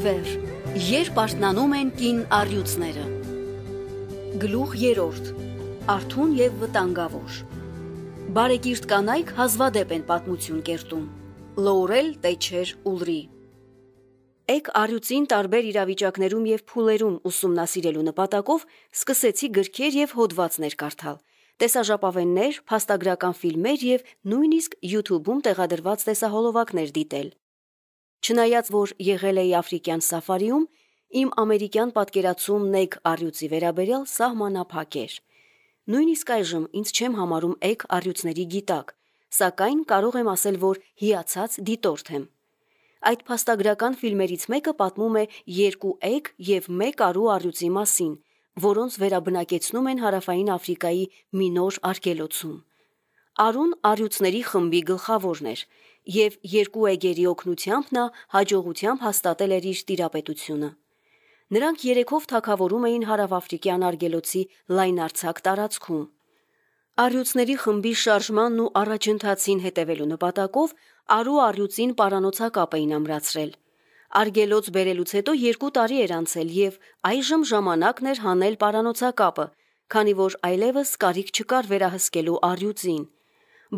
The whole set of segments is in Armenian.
ի վեր, երբ արթնանում են կին առյուծները։ Գլուխ 3. Արթուն եւ վտանգավոր։ Բարեկիրթ կանայք հազվադեպ են պատմություն կերտում։ Լոուրել Տեչեր Ուլրի։ Էկ արյուծին տարբեր իրավիճակներում եւ փուլերում ուսումնասիրելու նպատակով սկսեցի գրքեր եւ հոդվածներ կարդալ տեսաժապավեններ, փաստագրական ֆիլմեր եւ նույնիսկ YouTube-ում տեղադրված տեսահոլովակներ դիտել։ Չնայած որ եղել էի աֆրիկյան սաֆարիում, իմ ամերիկյան պատկերացումն էկ առյուծի վերաբերյալ սահմանափակ էր։ Նույնիսկ այժմ ինձ չեմ համարում էկ առյուծների գիտակ, սակայն կարող եմ ասել, որ հիացած դիտորդ եմ։ Այդ փաստագրական ֆիլմերից մեկը պատմում է երկու էկ եւ մեկ արու առյուծի մասին, որոնց վերաբնակեցնում են հարավային Աֆրիկայի մի նոր արգելոցում։ Արուն արյուծների խմբի գլխավորն էր, եւ երկու էգերի օգնությամբ նա հաջողությամբ հաստատել էր իր տիրապետությունը։ Նրանք երեքով թակավորում էին հարավաֆրիկյան արգելոցի լայնարցակ տարածքում։ Արյուծների խմբի շարժմանն ու առաջընթացին հետևելու նպատակով արու արյուծին պարանոցակապ էին ամրացրել։ Արգելոց բերելուց հետո երկու տարի էր անցել եւ այժմ ժամանակն էր հանել պարանոցակապը, քանի որ այլևս կարիք չկար վերահսկելու արյուծին։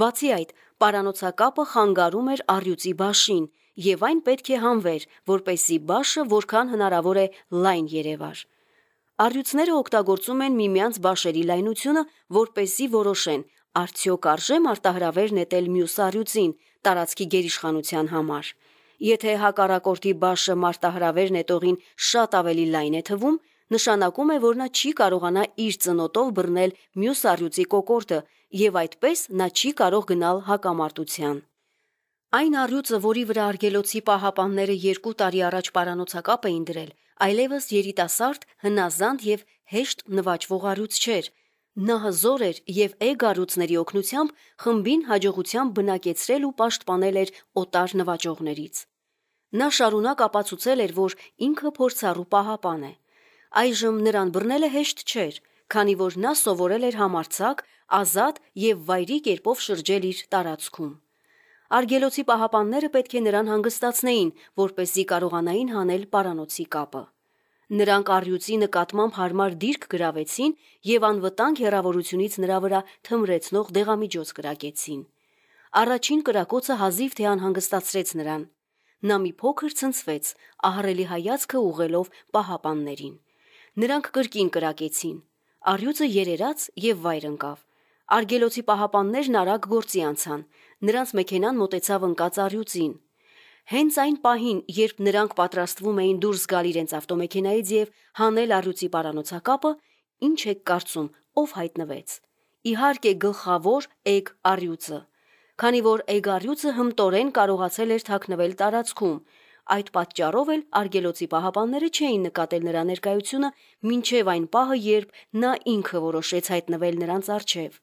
Բացի այդ, պարանոցակապը խանգարում էր առյուծի բաշին, եւ այն պետք է հանվեր, որպեսզի բաշը որքան հնարավոր է լայն երևար։ Առյուծները օգտագործում են միմյանց բաշերի լայնությունը, որպեսզի որոշեն, արդյոք արժե մարտահրավեր նետել մյուս առյուծին տարածքի գերիշխանության համար։ Եթե հակառակորդի բաշը մարտահրավեր նետողին շատ ավելի լայն է թվում, նշանակում է, որ նա չի կարողանա իր ծնոտով բռնել մյուս առյուծի կոկորտը եւ այդպես նա չի կարող գնալ հակամարտության։ Այն առյուծը, որի վրա արգելոցի պահապանները երկու տարի առաջ պարանոցակապ էին դրել, այլևս երիտասարդ, հնազանդ եւ հեշտ նվաճվող առյուծ չէր։ Նա հզոր էր եւ էգ առյուծների օգնությամբ խմբին հաջողությամբ բնակեցրել ու պաշտպանել էր օտար նվաճողներից։ Նա շարունակ ապացուցել էր, որ ինքը փորձառու պահապան է։ Այժմ նրան բռնելը հեշտ չէր, քանի որ նա սովորել էր համարցակ, ազատ եւ վայրի կերպով շրջել իր տարածքում։ Արգելոցի պահապանները պետք է նրան հանգստացնեին, որպեսզի կարողանային հանել պարանոցի կապը։ Նրանք առյուծի նկատմամբ հարմար դիրք գրավեցին եւ անվտանգ հերավորությունից նրա վրա թմրեցնող դեղամիջոց կրակեցին։ Առաջին կրակոցը հազիվ թե անհանգստացրեց նրան։ Նա մի փոքր ցնցվեց, ահռելի հայացքը ուղելով պահապաններին։ Նրանք կրկին կրակեցին։ Արյուծը երերած եւ վայր ընկավ։ Արգելոցի պահապաններն արագ գործի անցան։ Նրանց մեքենան մոտեցավ ընկած արյուծին։ Հենց այն պահին, երբ նրանք պատրաստվում էին դուրս գալ իրենց ավտոմեքենայից եւ հանել առյուծի պարանոցակապը, ինչ եք կարծում, ով հայտնվեց։ Իհարկե գլխավոր Էգ Արյուծը։ Քանի որ Էգ Արյուծը հմտորեն կարողացել էր թաքնվել տարածքում, այդ պատճառով էլ արգելոցի պահապանները չէին նկատել նրա ներկայությունը մինչև այն պահը, երբ նա ինքը որոշեց հայտնվել նրանց առջև։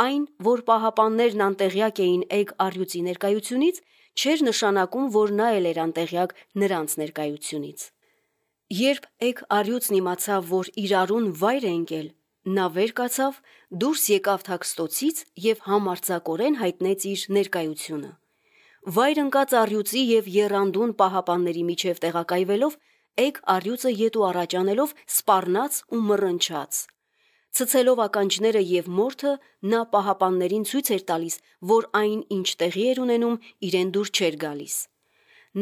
Այն, որ պահապաններն անտեղյակ էին Էգ Արյուծի ներկայությունից, չէր նշանակում, որ նա էլ էր անտեղյակ նրանց ներկայությունից։ Երբ Էգ Արյուծն իմացավ, որ իր արուն վայր է ընկել, նա վեր կացավ, դուրս եկավ թաքստոցից եւ համարձակորեն հայտնեց իր ներկայությունը։ Վայր ընկած Արյուծի եւ Երանդուն պահապանների միջև տեղակայվելով, Էգ Արյուծը յետու առաջանելով սպառնաց ու մռնչաց։ Ցցելով ականջները եւ մորթը նա պահապաններին ցույց էր տալիս, որ այն ինչ տեղի էր ունենում, իրեն դուր չէր գալիս։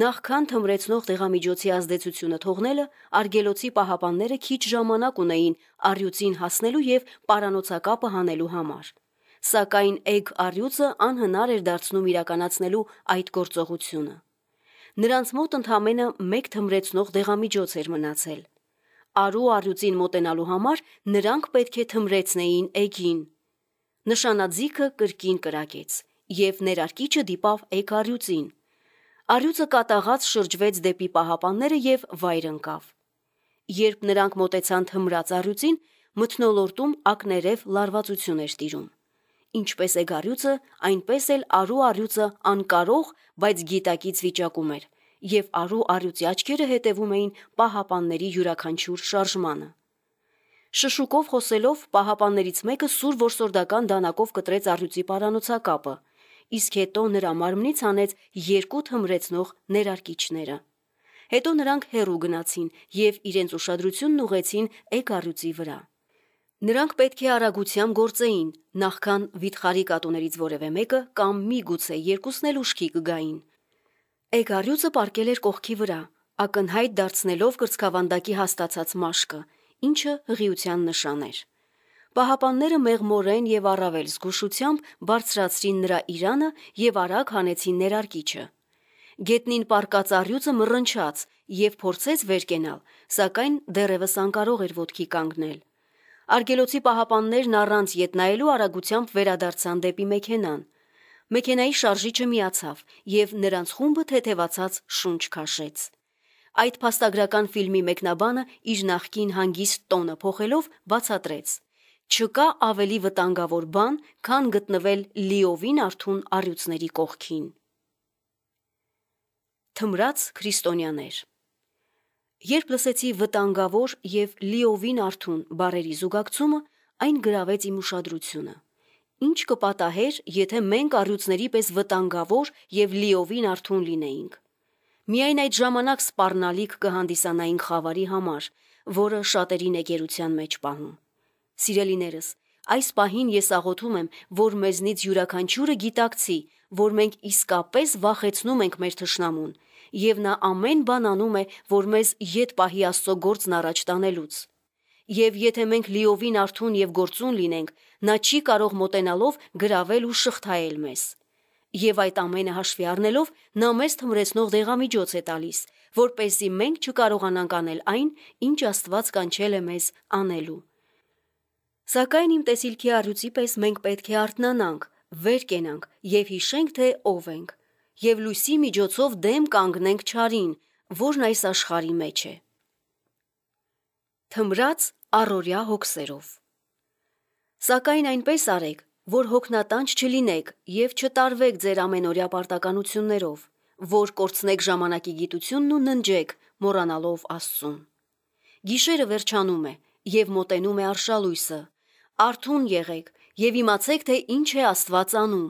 Նախքան թմրեցնող տեղամիջոցի ազդեցությունը թողնելը, արգելոցի պահապանները քիչ ժամանակ ունեին արյուծին հասնելու եւ պարանոցակապը հանելու համար։ Սակայն Էգ արյուծը անհնար էր դարձնում իրականացնելու այդ գործողությունը։ Նրանց մոտ ընդամենը մեկ թմրեցնող դեղամիջոց էր մնացել – Արու արյուծին մոտենալու համար նրանք պետք է թմրեցնեին էգին։ Նշանաձիկը կրկին կրակեց, եւ ներարկիչը դիպավ էգ արյուծին։ Արյուծը կատաղած շրջվեց դեպի պահապանները եւ վայր ընկավ։ Երբ նրանք մոտեցան թմրած արյուծին, մթնոլորտում ակներև լարվածություն էր տիրում։ Ինչպես էգարյուծը, այնպես էլ արու արյուծը անկարող, բայց գիտակից վիճակում էր եւ Արու Արյուծի աչքերը հետևում էին պահապանների յուրաքանչյուր շարժմանը։ Շշուկով խոսելով պահապաններից մեկը սուր որսորդական դանակով կտրեց Արյուծի պարանոցակապը, իսկ հետո նրա մարմնից հանեց երկու թմրեցնող ներարկիչները։ Հետո նրանք հերու գնացին եւ իրենց ուշադրությունն ուղեցին Էգարյուծի վրա։ Նրանք պետք է արագությամբ գործեին, նախքան վիթխարի կատուներից որևէ մեկը կամ մի գուցե երկուսն էլ ուշքի կգային։ Էգարյուծը պարկել էր կողքի վրա, ակնհայտ դարձնելով կրծքավանդակի հաստացած մաշկը, ինչը հղիության նշան էր։ Պահապանները մեղմորեն եւ առավել զգուշությամբ բարձրացրին նրա իրանը եւ արագ հանեցին ներարկիչը։ Գետնին պարկած առյուծը մռնչաց եւ փորձեց վեր կենալ, սակայն դեռևս անկարող էր ոտքի կանգնել։ Արգելոցի պահապաններն առանց ետնայելու արագությամբ վերադարձան դեպի մեքենան։ Մեքենայի շարժիչը միացավ եւ նրանց խումբը թեթևացած շունչ քաշեց։ Այդ փաստագրական ֆիլմի մեկնաբանը իր նախկին հանգիստ տոնը փոխելով բացատրեց. Չկա ավելի վտանգավոր բան, քան գտնվել լիովին արթուն արյուծների կողքին։ Թմրած քրիստոնյաներ Երբ լսեցի վտանգավոր եւ լիովին արթուն բարերի զուգակցումը, այն գրավեց իմ ուշադրությունը։ Ինչ կպատահեր, եթե մենք առյուծների պես վտանգավոր եւ լիովին արթուն լինեինք։ Միայն այդ ժամանակ սпарնալիք կհանդիսանային խավարի համար, որը շատերին է գերության մեջ պահում։ Սիրելիներս, այս պահին ես աղոթում եմ, որ մեզնից յուրաքանչյուրը գիտակցի, որ մենք իսկապես վախեցնում ենք մեր թշնամուն, եւ նա ամեն բան անում է, որ մեզ յետ պահի Աստծո գործն առաջ տանելուց։ Եվ եթե մենք լիովին արթուն եւ գործուն լինենք, Նա չի կարող մոտենալով գրավել ու շղթայել մեզ։ Եվ այդ ամենը հաշվի առնելով նա մեզ թմրեցնող դեղամիջոց է տալիս, որ เป զի մենք չկարողանանք անել այն, ինչ Աստված կանչել է մեզ անելու։ Սակայն իմ տեսիլքի առյուծի պես մենք պետք է արթնանանք, վեր կենանք եւ հիշենք, թե ով ենք, եւ լույսի միջոցով դեմ կանգնենք ճարին, որն այս աշխարի մեջ է։ Թմրած առորյա հոգսերով Սակայն այնպես արեք, որ հոգնատանջ չլինեք եւ չտարվեք ձեր ամենօրյա պարտականություններով, որ կորցնեք ժամանակի գիտությունն ու ննջեք, մոռանալով Աստծուն։ Գիշերը վերջանում է եւ մոտենում է արշալույսը։ Արթուն եղեք եւ իմացեք, թե ինչ է Աստված անում։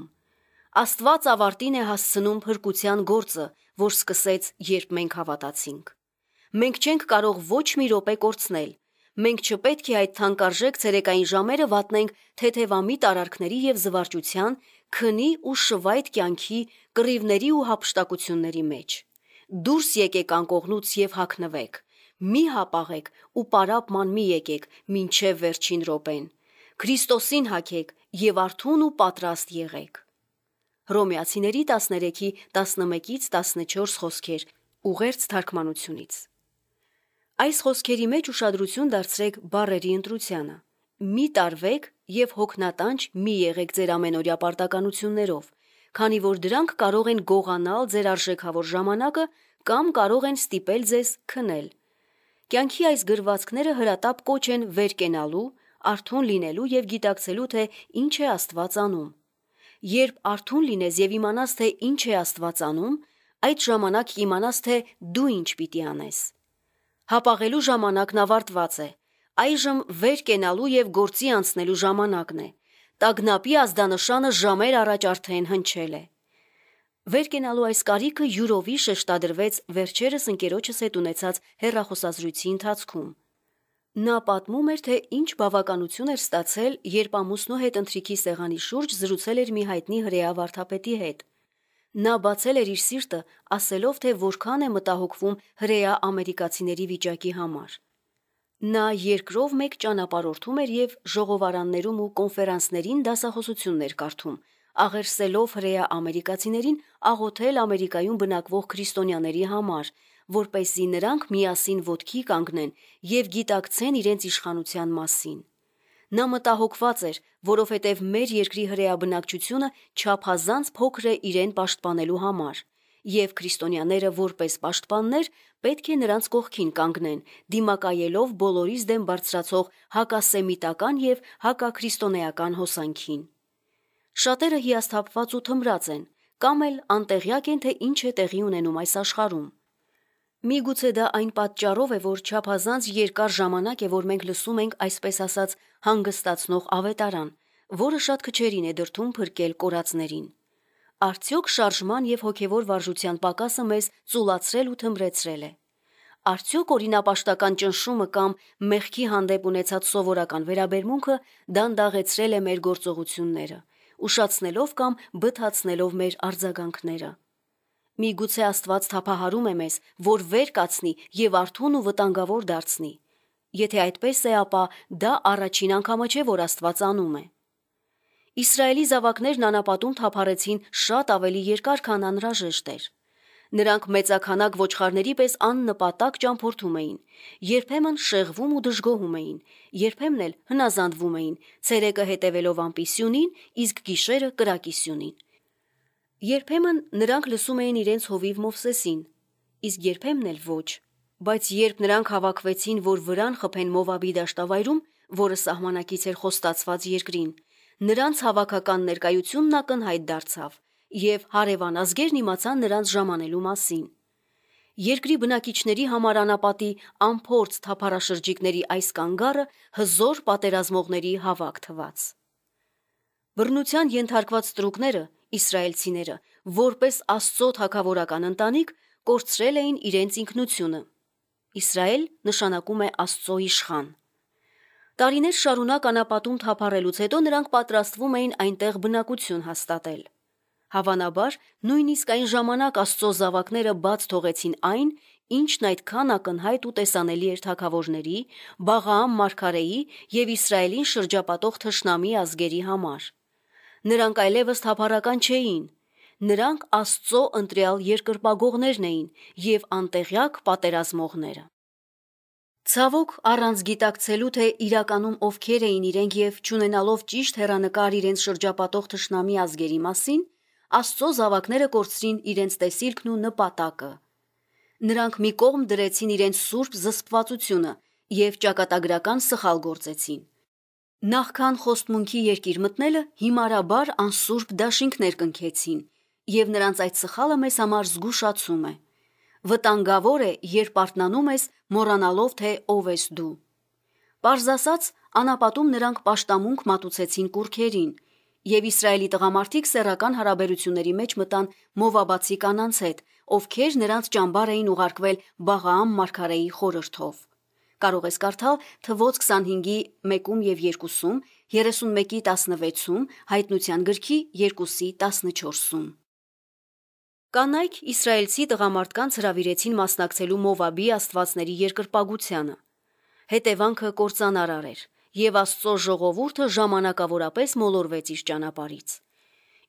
Աստված ավարտին է հասցնում փրկության գործը, որ սկսեց, երբ մենք հավատացինք։ Մենք չենք կարող ոչ մի րոպե կորցնել, Մենք չպետք է այդ թանկարժեք ցերեկային ժամերը վատնենք թեթևամիտ արարքների եւ զվարճության, քնի ու շվայտ կյանքի, կռիվների ու հապշտակությունների մեջ։ Դուրս եկեք անկողնուց եւ հակնվեք։ Մի հապաղեք ու պարապման մի եկեք մինչև վերջին րոպեն։ Քրիստոսին հագեք եւ արթուն ու պատրաստ եղեք։ Հռոմեացիների 13-ի 11-ից 14 խոսքեր՝ ուղերձ թարգմանությունից։ Այս խոսքերի մեջ ուշադրություն դարձրեք բարերի ընտրությանը։ Մի տարվեք եւ հոգնատանչ մի եղեք ձեր ամենօրյա պարտականություններով, քանի որ դրանք կարող են գողանալ ձեր արժեքավոր ժամանակը կամ կարող են ստիպել ձեզ քնել։ Կյանքի այս գրվածքները հրատապ կոչ են վեր կենալու, արթուն լինելու եւ գիտակցելու թե ինչ է Աստված անում։ Երբ արթուն լինես եւ իմանաս թե ինչ է Աստված անում, այդ ժամանակ իմանաս թե դու ինչ պիտի անես։ Հապաղելու ժամանակն ավարտված է։ Այժմ վեր կենալու եւ գործի անցնելու ժամանակն է։ Տագնապի ազդանշանը ժամեր առաջ արդեն հնչել է։ Վեր կենալու այս կարիքը յուրովի շեշտադրվեց վերջերս ընկերոջս հետ ունեցած հերրախոսազրույցի ընթացքում։ Նա պատմում էր, թե ինչ բավականություն էր ստացել, երբ ամուսնու հետ ընթրիքի սեղանի շուրջ զրուցել էր մի հայտնի հրեա վարդապետի հետ։ Նա բացել էր իր սիրտը, ասելով, թե որքան է մտահոգվում հրեա ամերիկացիների վիճակի համար։ Նա երկրով մեկ ճանապարհորդում էր եւ ժողովարաններում ու կոնֆերանսներին դասախոսություններ կարդում, աղերսելով հրեա ամերիկացիներին աղոթել Ամերիկայում բնակվող քրիստոնյաների համար, որպեսզի նրանք միասին ոտքի կանգնեն եւ գիտակցեն իրենց իշխանության մասին։ Նա մտահոգված էր, որովհետև մեր երկրի հրեաբնակչությունը չափազանց փոքր է իրեն պաշտպանելու համար, եւ քրիստոնյաները որպես պաշտպաններ պետք է նրանց կողքին կանգնեն, դիմակայելով բոլորիս դեմ բարձրացող հակասեմիտական եւ հակաքրիստոնեական հոսանքին։ Շատերը հիասթափված ու թմրած են, կամ էլ անտեղյակ են, թե ինչ է տեղի ունենում այս աշխարհում։ Միգուցե դա այն պատճառով է, որ չափազանց երկար ժամանակ է, որ մենք լսում ենք այսպես ասած հանգստացնող ավետարան, որը շատ քչերին է դրթում փրկել կորածներին։ Արդյոք շարժման եւ հոգեվոր վարժության պակասը մեզ ծուլացրել ու թմրեցրել է։ Արդյոք օրինապաշտական ճնշումը կամ մեղքի հանդեպ ունեցած սովորական վերաբերմունքը դանդաղեցրել է մեր գործողությունները, ուշացնելով կամ բթացնելով մեր արձագանքները։ Միգուցե Աստված թափահարում է մեզ, որ վեր կացնի եւ արթուն ու վտանգավոր դարձնի։ Եթե այդպես է, ապա դա առաջին անգամը չէ, որ Աստված անում է։ Իսրայելի զավակներն անապատում թափարեցին շատ ավելի երկար, քան անհրաժեշտ էր։ Նրանք մեծականակ ոչխարների պես աննպատակ ճամփորդում էին, երբեմն շեղվում ու դժգոհում էին, երբեմն էլ հնազանդվում էին, ցերեկը հետևելով ամպիսյունին, իսկ գիշերը կրակիսյունին։ Երբեմն նրանք լսում էին իրենց հովիվ Մովսեսին, իսկ երբեմն էլ ոչ։ Բայց երբ նրանք հավաքվեցին, որ վրան խփեն Մովաբի դաշտավայրում, որը սահմանակից էր խոստացված երկրին, նրանց հավաքական ներկայությունն ակնհայտ դարձավ, եւ հարևան ազգերն իմացան նրանց ժամանելու մասին։ Երկրի բնակիչների համար անապատի ամփորձ թափարաշրջիկների այս կանգառը հզոր պատերազմողների հավաք թված։ Բռնության ենթարկված ստրուկները իսրայելցիները, որպես Աստծո թակավորական ընտանիք, կորցրել էին իրենց ինքնությունը։ Իսրայել նշանակում է Աստծո իշխան։ Տարիներ շարունակ անապատում թափառելուց հետո նրանք պատրաստվում էին այնտեղ բնակություն հաստատել։ Հավանաբար, նույնիսկ այն ժամանակ Աստծո զավակները բաց թողեցին այն, ինչն այդքան ակնհայտ ու տեսանելի էր թակավորների, Բաղաամ մարգարեի եւ Իսրայելին շրջապատող թշնամի ազգերի համար։ Նրանք այլևս թափառական չէին։ Նրանք Աստծո ընտրյալ երկրպագողներն էին եւ անտեղյակ պատերազմողները։ Ցավոք առանց գիտակցելու թե իրականում ովքեր էին իրենք եւ ճանենալով ճիշտ հերանեկար իրենց շրջապատող թշնամի ազգերի մասին, Աստծո զավակները կորցրին իրենց տեսիլքն ու նպատակը։ Նրանք մի կողմ դրեցին իրենց սուրբ զսպվածությունը եւ ճակատագրական սխալ գործեցին։ Նախքան խոստմունքի երկիր մտնելը հիմարաբար անսուրբ դաշինքներ կնքեցին, եւ նրանց այդ սխալը մեզ համար զգուշացում է։ Վտանգավոր է, երբ արթնանում ես, մոռանալով թե ով ես դու։ Պարզասած, անապատում նրանք աշտամունք մատուցեցին կուրքերին, եւ Իսրայելի տղամարդիկ սեռական հարաբերությունների մեջ մտան մովաբացի կանանց հետ, ովքեր նրանց ճամբար էին ուղարկվել Բաղաամ մարգարեի խորհրդով կարող ես կարդալ թվոց 25-ի 1-ում եւ 2-ում, 31-ի 16-ում, հայտնության գրքի 2-ի 14-ում։ Կանայք իսրայելցի տղամարդկանց հրավիրեցին մասնակցելու Մովաբի աստվածների երկրպագությանը։ Հետևանքը կործանարար էր, եւ Աստծո ժողովուրդը ժամանակավորապես մոլորվեց իր ճանապարից։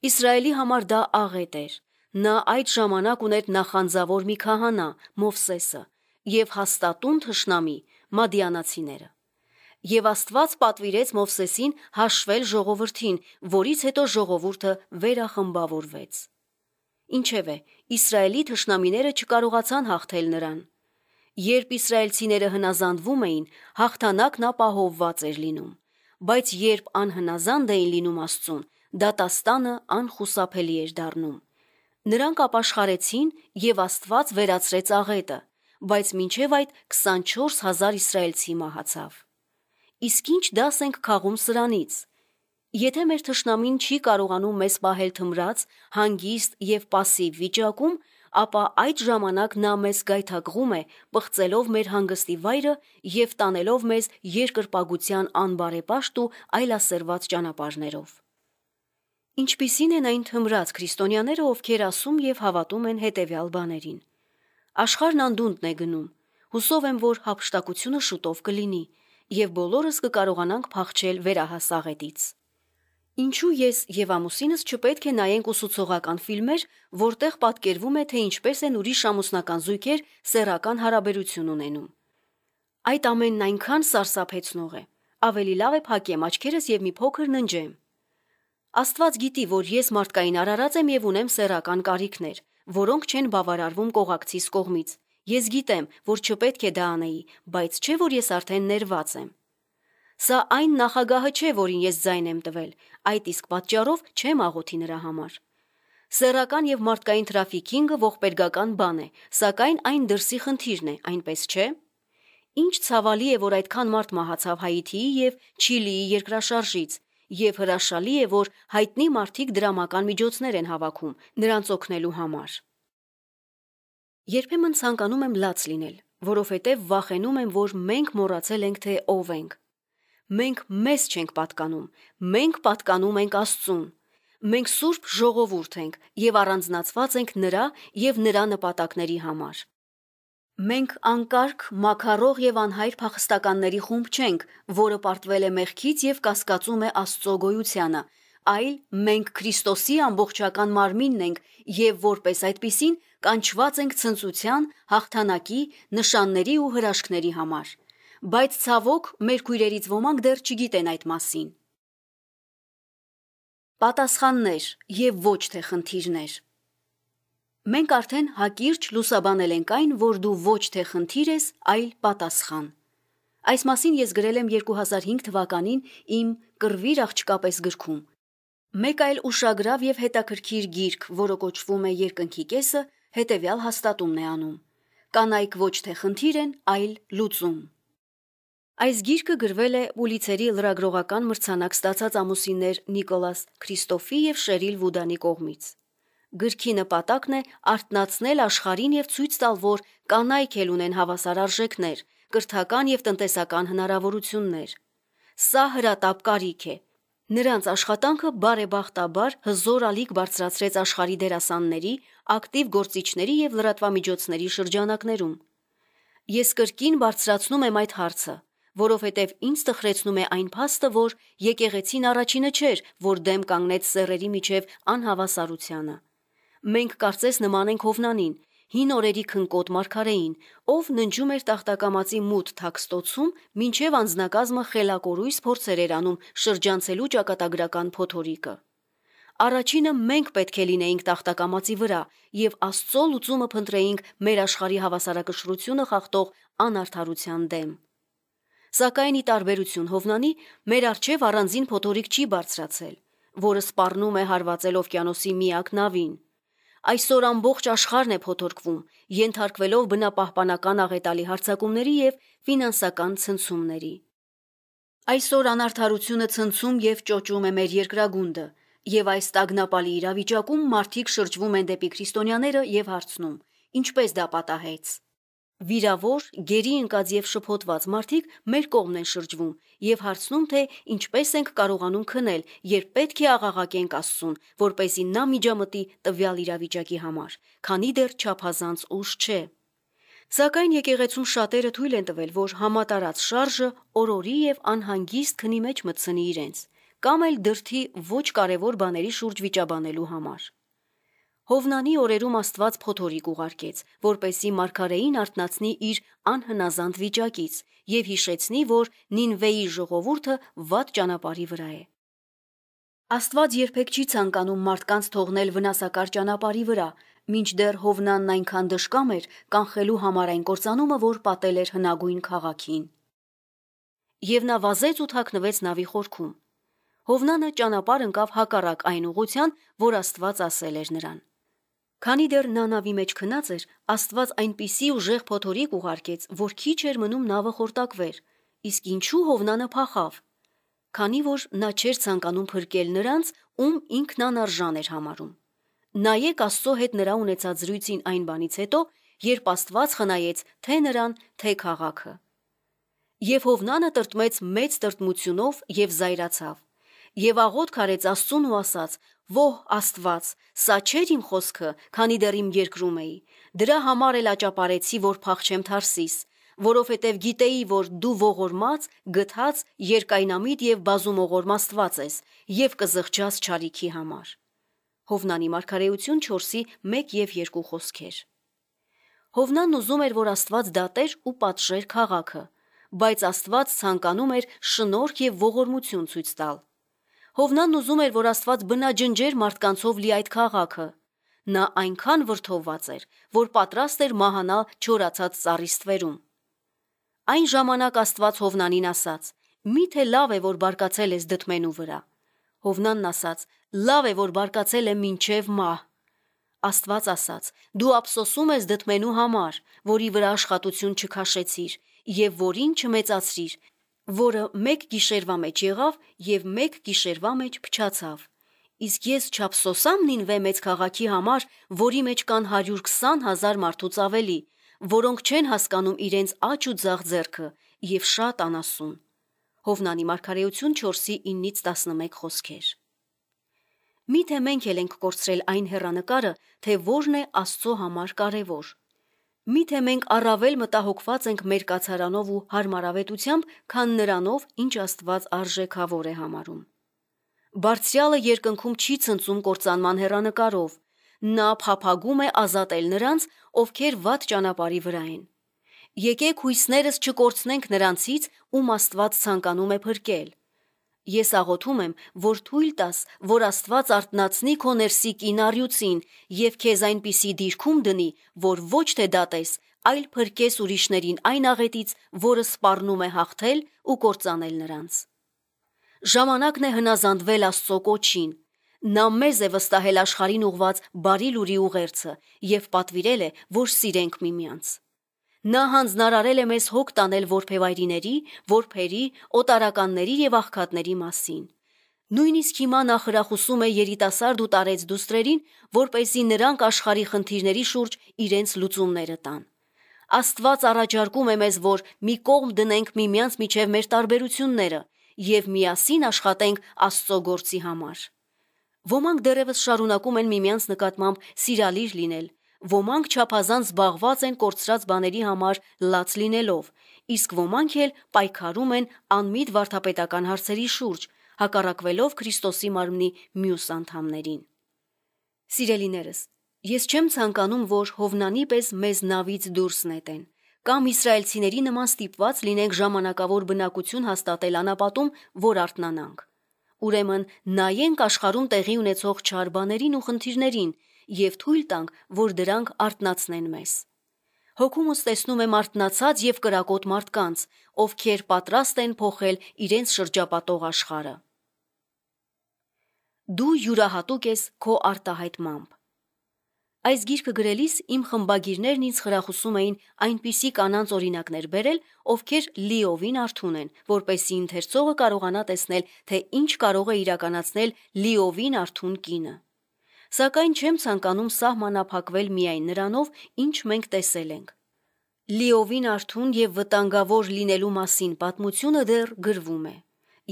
Իսրայելի համար դա աղետ էր։ Նա այդ ժամանակ ուներ նախանձավոր մի քահանա՝ Մովսեսը, եւ հաստատուն թշնամի, մադիանացիները։ Եվ Աստված պատվիրեց Մովսեսին հաշվել ժողովրդին, որից հետո ժողովուրդը վերախմբավորվեց։ Ինչևէ, Իսրայելի թշնամիները չկարողացան հաղթել նրան։ Երբ իսրայելցիները հնազանդվում էին, հաղթանակն ապահովված էր լինում, բայց երբ անհնազանդ էին լինում Աստծուն, դատաստանը անխուսափելի էր դառնում։ Նրանք ապաշխարեցին եւ Աստված վերացրեց աղետը, բայց մինչև այդ 24000 իսրայելցի մահացավ։ Իսկ ինչ դաս ենք քաղում սրանից։ Եթե մեր թշնամին չի կարողանում մեզ պահել թմրած, հանգիստ եւ пассив վիճակում, ապա այդ ժամանակ նա մեզ գայթակղում է, բղծելով մեր հանգստի վայրը եւ տանելով մեզ երկրպագության անբարեպաշտ ու այլասերված ճանապարներով։ Ինչպիսին են այն թմրած քրիստոնյաները, ովքեր ասում եւ հավատում են հետեւյալ բաներին. Աշխարհն անդունդն է գնում։ Հուսով եմ, որ հապշտակությունը շուտով կլինի եւ բոլորս կկարողանանք փախչել վերահասաղ էտից։ Ինչու ես եւ ամուսինս չպետք է նայենք ուսուցողական ֆիլմեր, որտեղ պատկերվում է թե ինչպես են ուրիշ ամուսնական զույգեր սեռական հարաբերություն ունենում։ Այդ ամենն այնքան սարսափեցնող է։ Ավելի լավ է փակեմ աչքերս եւ մի փոքր ննջեմ։ Աստված գիտի, որ ես մարդկային արարած եմ եւ ունեմ սեռական կարիքներ, որոնք չեն բավարարվում կողակցիս կողմից։ Ես գիտեմ, որ չպետք է դա անեի, բայց չէ որ ես արդեն ներված եմ։ Սա այն նախագահը չէ, որին ես ձայն եմ տվել, այդ իսկ պատճառով չեմ աղոթի նրա համար։ Սեռական եւ մարդկային թրաֆիկինգը ողբերգական բան է, սակայն այն դրսի խնդիրն է, այնպես չէ՞։ Ինչ ցավալի է, որ այդքան մարդ մահացավ Հայիթիի եւ Չիլիի երկրաշարժից, եւ հրաշալի է, որ հայտնի մարդիկ դրամական միջոցներ են հավաքում նրանց օգնելու համար։ Երբեմն ցանկանում եմ լաց լինել, որովհետեւ վախենում եմ, որ մենք մոռացել ենք թե ով ենք։ Մենք մեզ չենք պատկանում, մենք պատկանում ենք Աստծուն։ Մենք սուրբ ժողովուրդ ենք եւ առանձնացված ենք նրա եւ նրա նպատակների համար։ Մենք անկարգ, մակարող եւ անհայր փախստականների խումբ չենք, որը պարտվել է մեղքից եւ կասկածում է Աստծո գոյությանը, այլ մենք Քրիստոսի ամբողջական մարմինն ենք եւ որպես այդպիսին կանչված ենք ցնծության, հաղթանակի, նշանների ու հրաշքների համար։ Բայց ցավոք, մեր քույրերից ոմանք դեռ չգիտեն այդ մասին։ Պատասխաններ եւ ոչ թե խնդիրներ Մենք արդեն հակիրճ լուսաբանել ենք այն, որ դու ոչ թե խնդիր ես, այլ պատասխան։ Այս մասին ես գրել եմ 2005 թվականին իմ «Կրվիր աղջկապես» գրքում։ Մեկ այլ ուշագրավ եւ հետաքրքիր գիրք, որը կոչվում է «Երկնքի կեսը», հետեւյալ հաստատումն է անում. կանայք ոչ թե խնդիր են, այլ լուծում։ Այս գիրքը գրվել է Ուլիցերի լրագրողական մրցանակ ստացած ամուսիններ Նիկոլաս Քրիստոֆի եւ Շերիլ Վուդանի կողմից։ Գրքի նպատակն է արտնացնել աշխարհին եւ ցույց տալ, որ կանայք էլ ունեն հավասար արժեքներ, կրթական եւ տնտեսական հնարավորություններ։ Սա հրատապ կարիք է։ Նրանց աշխատանքը բարեբախտաբար հզոր ալիք բարձրացրեց աշխարհի դերասանների, ակտիվ գործիչների եւ լրատվամիջոցների շրջանակներում։ Ես կրկին բարձրացնում եմ այդ հարցը, որովհետև ինձ տխրեցնում է այն փաստը, որ եկեղեցին առաջինը չէր, որ դեմ կանգնեց սերերի միջև անհավասարությանը։ Մենք կարծես նմանենք Հովնանին, հին օրերի քնկոտ մարգարեին, ով ննջում էր տախտակամացի մութ թաքստոցում, մինչև անձնակազմը խելակորույս փորձեր էր անում շրջանցելու ճակատագրական փոթորիկը։ Առաջինը մենք պետք է լինեինք տախտակամացի վրա եւ Աստծո լուծումը փնտրեինք մեր աշխարհի հավասարակշռությունը խախտող անարթարության դեմ։ Սակայն ի տարբերություն Հովնանի, մեր արչև առանձին փոթորիկ չի բարձրացել, որը սպառնում է հարվածել օվկիանոսի միակ նավին, Այսօր ամբողջ աշխարհն է փոթորկվում, ենթարկվելով բնապահպանական աղետալի հարձակումների եւ ֆինանսական ցնցումների։ Այսօր անարթարությունը ցնցում եւ ճոճում է մեր երկրագունդը, եւ այս տագնապալի իրավիճակում մարդիկ շրջվում են դեպի քրիստոնյաները եւ հարցնում. ինչպես դա պատահեց։ Վիրավոր, գերի ընկած եւ շփոթված մարդիկ մեր կողմն են շրջվում եւ հարցնում թե ինչպես ենք կարողանում քնել, երբ պետք է աղաղակենք Աստծուն, որպեսզի նա միջամտի տվյալ իրավիճակի համար, քանի դեռ չափազանց ուշ չէ։ Սակայն եկեղեցում շատերը թույլ են տվել, որ համատարած շարժը օրորի եւ անհանգիստ քնի մեջ մտցնի իրենց, կամ էլ դրթի ոչ կարևոր բաների շուրջ վիճաբանելու համար։ Հովնանի օրերում Աստված փոթորիկ ուղարկեց, որպեսի Մարգարեին արտնացնի իր անհնազանդ վիճակից եւ հիշեցնի, որ Նինվեի ժողովուրդը վատ ճանապարհի վրա է։ Աստված երբեք չի ցանկանում մարդկանց թողնել վնասակար ճանապարհի վրա, մինչդեռ Հովնանն այնքան դժկամ էր կանխելու համար այն կործանումը, որ պատել էր հնագույն քաղաքին։ Եվ նա վազեց ու թաքնվեց նավի խորքում։ Հովնանը ճանապարհ ընկավ հակառակ այն ուղության, որ Աստված ասել էր նրան։ Քանի դեռ նա նավի մեջ քնած էր, Աստված այնպիսի ուժեղ փոթորիկ ուղարկեց, որ քիչ էր մնում նավը խորտակվեր, իսկ ինչու Հովնանը փախավ։ Քանի որ նա չէր ցանկանում փրկել նրանց, ում ինքն անարժան էր համարում։ Նայեք Աստծո հետ նրա ունեցած զրույցին այն բանից հետո, երբ Աստված խնայեց թե նրան, թե քաղաքը։ Եվ Հովնանը տրտմեց մեծ տրտմությունով եւ զայրացավ եւ աղոտ քարեց Աստծուն ու ասաց. «Ո՛հ Աստված, սա չէր իմ խոսքը, քանի դեռ իմ երկրում էի։ Դրա համար էլ աճապարեցի, որ փախչեմ Թարսիս, որովհետև գիտեի, որ դու ողորմած, գթած, երկայնամիտ եւ բազում ողորմ Աստված ես եւ կզղջաս չարիքի համար»։ Հովնանի մարգարեություն 4-ի 1 եւ 2 խոսքեր։ Հովնանն ուզում էր, որ Աստված դատեր ու պատժեր քաղաքը, բայց Աստված ցանկանում էր շնորհ եւ ողորմություն ցույց տալ։ Հովնան ուզում էր, որ Աստված բնաջնջեր մարդկանցով լի այդ քաղաքը։ Նա այնքան վրթովված էր, որ պատրաստ էր մահանալ չորացած ծառիստվերում։ Այն ժամանակ Աստված Հովնանին ասաց. «Միթե լավ է, որ բարկացել ես դդմենու վրա»։ Հովնանն ասաց. «Լավ է, որ բարկացել եմ ինչև մահ»։ Աստված ասաց. «Դու ափսոսում ես դդմենու համար, որի վրա աշխատություն չքաշեցիր եւ որին չմեծացրիր, որը մեկ գիշերվա մեջ եղավ եւ մեկ գիշերվա մեջ փչացավ։ Իսկ ես չափսոսամ նինվե մեծ քաղաքի համար, որի մեջ կան 120.000 մարդուց ավելի, որոնք չեն հասկանում իրենց աճ ու ցաղ ձեռքը եւ շատ անասուն։ Հովնանի Մարգարեություն 4-ի 9-ից 11 խոսքեր։ Միթե մենք էլ ենք կորցրել այն հերանեկարը, թե որն է Աստծո համար կարևոր։ Միթե մենք առավել մտահոգված ենք մեր կացարանով ու հարմարավետությամբ, քան նրանով, ինչ Աստված արժեքավոր է համարում։ Բարձրյալը երկնքում չի ցնցում կործանման հերանեկարով։ Նա փափագում է ազատել նրանց, ովքեր վատ ճանապարհի վրա են։ Եկեք հույսներս չկորցնենք նրանցից, ում Աստված ցանկանում է փրկել։ Ես աղոթում եմ, որ թույլ տաս, որ Աստված արտնացնի քո ներսի կինարյուծին եւ քեզ այնպիսի դիրքում դնի, որ ոչ թե դատես, այլ փրկես ուրիշներին այն աղետից, որը սպառնում է հաղթել ու կործանել նրանց։ Ժամանակն է հնազանդվել Աստծո կոչին։ Նա մեզ է վստահել աշխարհին ուղված բարի լուրի ուղերձը եւ պատվիրել է, որ սիրենք միմյանց։ մի Նա հանձնարարել է մեզ հոգ տանել որբևայրիների, որբերի, օտարականների եւ աղքատների մասին։ Նույնիսկ հիմա նա խրախուսում է երիտասարդ ու տարեց դուստրերին, որպեսզի նրանք աշխարհի խնդիրների շուրջ իրենց լուծումները տան։ Աստված առաջարկում է մեզ, որ մի կողմ դնենք միմյանց միջև մեր տարբերությունները եւ միասին աշխատենք Աստծո գործի համար։ Ոմանք դեռևս շարունակում են միմյանց նկատմամբ սիրալիր լինել, Ոմանք չափազանց զբաղված են կորցրած բաների համար լաց լինելով, իսկ ոմանք էլ պայքարում են անմիտ վարդապետական հարցերի շուրջ, հակառակվելով Քրիստոսի մարմնի մյուս անդամներին։ Սիրելիներս, ես չեմ ցանկանում, որ Հովնանի պես մեզ նավից դուրս նետեն, կամ իսրայելցիների նման ստիպված լինենք ժամանակավոր բնակություն հաստատել անապատում, որ արթնանանք։ Ուրեմն նայենք աշխարում տեղի ունեցող չար բաներին ու խնդիրներին, եւ թույլ տանք, որ դրանք արտնացնեն մեզ։ Հոգումս տեսնում եմ արտնացած եւ կրակոտ մարդկանց, ովքեր պատրաստ են փոխել իրենց շրջապատող աշխարը։ Դու յուրահատուկ ես քո արտահայտմամբ։ Այս գիրքը գրելիս իմ խմբագիրներն ինձ խրախուսում էին այնպիսի կանանց օրինակներ բերել, ովքեր լիովին արթուն են, որպեսի ընթերցողը կարողանա տեսնել, թե ինչ կարող է իրականացնել լիովին արթուն կինը սակայն չեմ ցանկանում սահմանափակվել միայն նրանով, ինչ մենք տեսել ենք։ Լիովին արթուն եւ վտանգավոր լինելու մասին պատմությունը դեռ գրվում է։